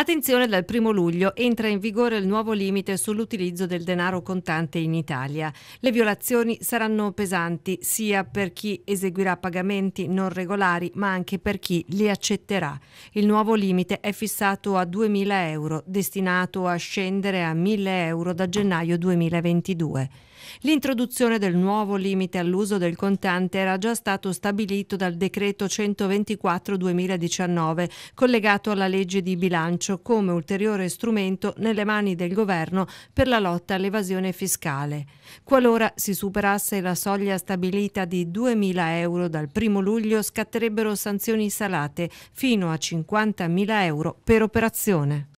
Attenzione, dal 1 luglio entra in vigore il nuovo limite sull'utilizzo del denaro contante in Italia. Le violazioni saranno pesanti sia per chi eseguirà pagamenti non regolari, ma anche per chi li accetterà. Il nuovo limite è fissato a 2.000 euro, destinato a scendere a 1.000 euro da gennaio 2022. L'introduzione del nuovo limite all'uso del contante era già stato stabilito dal decreto 124-2019, collegato alla legge di bilancio, come ulteriore strumento nelle mani del governo per la lotta all'evasione fiscale. Qualora si superasse la soglia stabilita di 2.000 euro dal 1 luglio, scatterebbero sanzioni salate fino a 50.000 euro per operazione.